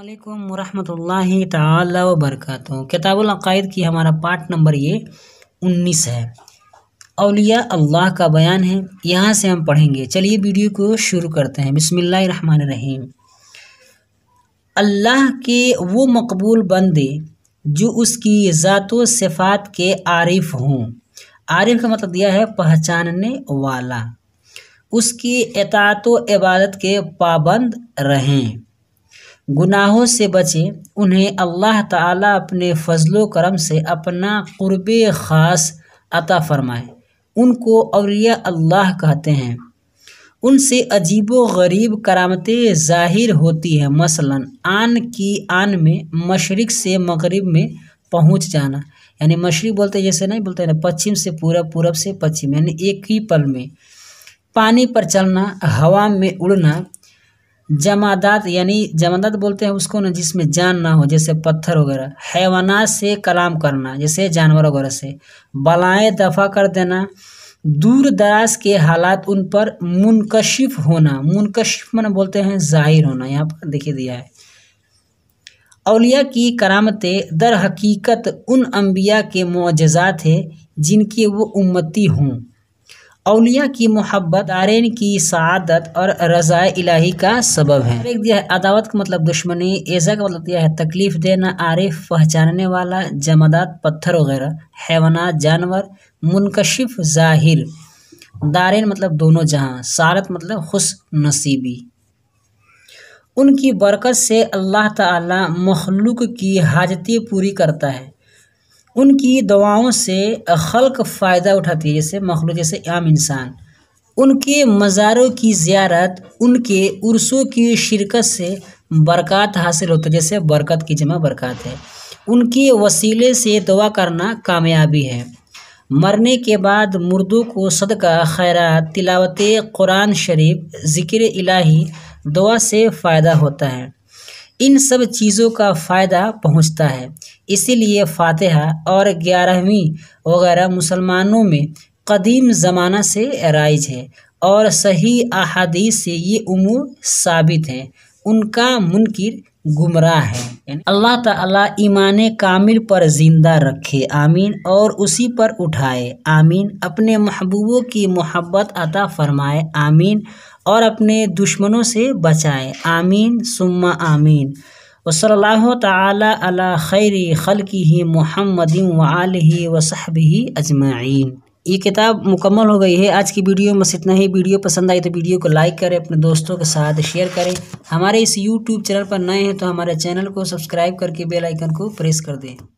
अल्लाम वरहमल ताल वरक की हमारा पार्ट नंबर ये उन्नीस है अलिया अल्लाह का बयान है यहाँ से हम पढ़ेंगे चलिए वीडियो को शुरू करते हैं रहीम अल्लाह के वो मकबूल बंदे जो उसकी ज़ात सिफ़ात के आरिफ हों आरिफ का मतलब दिया है पहचानने वाला उसकी एतात इबादत के पाबंद रहें गुनाहों से बचें उन्हें अल्लाह ताला अपने फजलो करम से अपना क़ुरब ख़ास अता फरमाए उनको अलिया अल्लाह कहते हैं उनसे अजीबो गरीब करामतें ज़ाहिर होती हैं मसलन आन की आन में मशरक़ से मगरब में पहुंच जाना यानी मशरक़ बोलते जैसे नहीं बोलते ना पश्चिम से पूरब पूरब से पश्चिम यानी एक ही पल में पानी पर चलना हवा में उड़ना जमादात यानी जमादात बोलते हैं उसको ना जिसमें जान ना हो जैसे पत्थर वगैरह हैवाना से कलाम करना जैसे जानवर वगैरह से बलाएँ दफ़ा कर देना दूर दराज के हालात उन पर मुनकशिफ होना मुनकशिफ मन बोलते हैं जाहिर होना यहाँ पर देखे दिया है अलिया की करामतें दर हकीकत उन अम्बिया के मुआजात है जिनकी वो उम्मती हों अलिया की मोहब्बत आर्यन की सदत और रजाए इलाही का सबब है एक दिया है अदावत का मतलब दुश्मनी एजा का मतलब दिया है तकलीफ देना आरिफ पहचानने वाला जमादात पत्थर वगैरह हैवाना जानवर मुनकशिफ जाहिर दारेन मतलब दोनों जहां सारत मतलब खुश नसीबी उनकी बरकत से अल्लाह ताला मखलूक की हाजती पूरी करता है उनकी दवाओं से खल्क फ़ायदा उठाती है जैसे मखलूक जैसे आम इंसान उनके मज़ारों की ज़्यारत उनके उर्सों की शिरकत से बरक़ात हासिल होती है जैसे बरकत की जमा बरक़ात है उनके वसीले से दुआ करना कामयाबी है मरने के बाद मुर्दों को सदका खैरा तिलावत कुरान शरीफ ज़िक्र इलाही दुआ से फ़ायदा होता है इन सब चीज़ों का फ़ायदा पहुंचता है इसीलिए फातिहा और ग्यारहवीं वगैरह मुसलमानों में कदीम ज़माना से राइज है और सही अहादीस से ये उमूर साबित हैं उनका मुनकर गुमराह है अल्लाह ताला ईमान कामिल पर ज़िंदा रखे आमीन और उसी पर उठाए आमीन अपने महबूबों की मोहब्बत अता फरमाए आमीन और अपने दुश्मनों से बचाएं आमीन सुम्मा आमीन वसल्ला तला खैर खल की ही मोहम्मद वाल वसहब ही अजमाइन ये किताब मुकम्मल हो गई है आज की वीडियो में इतना ही वीडियो पसंद आई तो वीडियो को लाइक करें अपने दोस्तों के साथ शेयर करें हमारे इस यूट्यूब चैनल पर नए हैं तो हमारे चैनल को सब्सक्राइब करके बेल आइकन को प्रेस कर दें